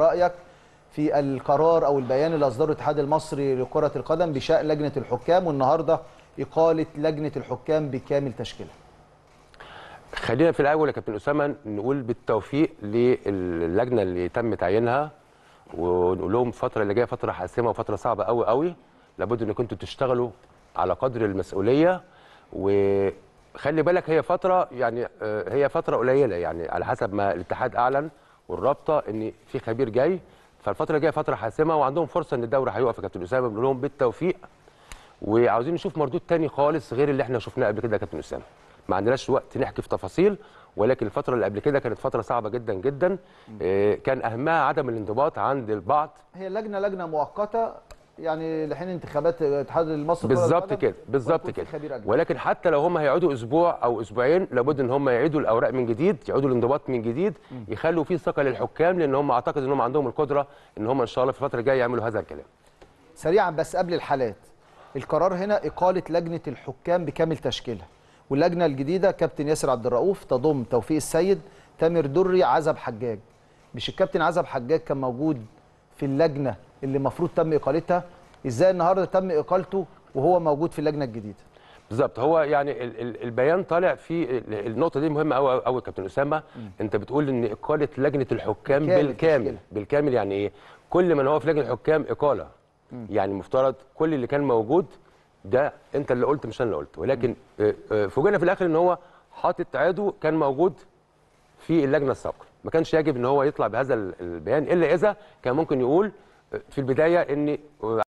رأيك في القرار أو البيان اللي أصدره الاتحاد المصري لكرة القدم بشأن لجنة الحكام والنهاردة إقالة لجنة الحكام بكامل تشكيلها خلينا في الأول يا كابتن أسامة نقول بالتوفيق للجنة اللي تم تعيينها ونقول لهم الفترة اللي جاية فترة حاسمة وفترة صعبة قوي قوي لابد إنكم كنتوا تشتغلوا على قدر المسؤولية وخلي بالك هي فترة يعني آه، هي فترة قليلة يعني على حسب ما الاتحاد أعلن والرابطه ان في خبير جاي فالفتره الجايه فتره حاسمه وعندهم فرصه ان الدوري هيقف يا كابتن اسامه بنقول لهم بالتوفيق وعاوزين نشوف مردود تاني خالص غير اللي احنا شفناه قبل كده يا كابتن اسامه ما عندناش وقت نحكي في تفاصيل ولكن الفتره اللي قبل كده كانت فتره صعبه جدا جدا آه، كان اهمها عدم الانضباط عند البعض هي لجنه لجنه مؤقته يعني لحين انتخابات الاتحاد المصري بالظبط كده بالظبط كده ولكن حتى لو هم هيقعدوا اسبوع او اسبوعين لابد ان هم يعيدوا الاوراق من جديد يعيدوا الانضباط من جديد يخلوا فيه ثقه للحكام لان هم اعتقد ان هم عندهم القدره ان هم ان شاء الله في الفتره الجايه يعملوا هذا الكلام سريعا بس قبل الحالات القرار هنا اقاله لجنه الحكام بكامل تشكيلها واللجنه الجديده كابتن ياسر عبد الرؤوف تضم توفيق السيد تامر دري عزب حجاج مش الكابتن عزب حجاج كان موجود في اللجنه اللي المفروض تم اقالتها ازاي النهارده تم اقالته وهو موجود في اللجنه الجديده بالظبط هو يعني البيان طالع في النقطه دي مهمه قوي قوي كابتن اسامه انت بتقول ان اقاله لجنه الحكام بالكامل بالكامل. بالكامل يعني ايه كل من هو في لجنه الحكام اقاله م. يعني مفترض كل اللي كان موجود ده انت اللي قلت مش انا اللي قلت ولكن آه، آه، فوجئنا في الاخر ان هو حاطط عضو كان موجود في اللجنه السابقه ما كانش يجب ان هو يطلع بهذا البيان الا اذا كان ممكن يقول في البدايه ان